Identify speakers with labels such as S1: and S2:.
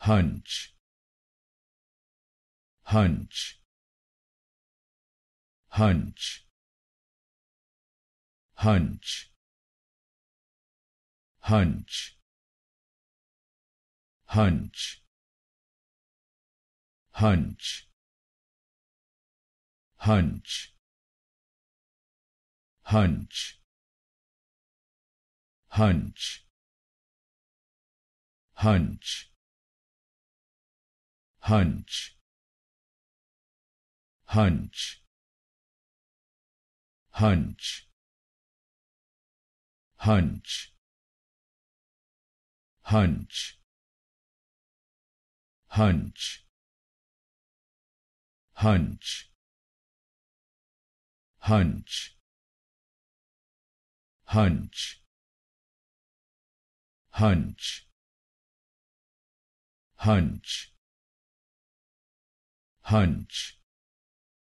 S1: hunch hunch hunch hunch hunch hunch hunch hunch hunch hunch hunch hunch hunch hunch hunch hunch hunch hunch hunch hunch hunch hunch hunch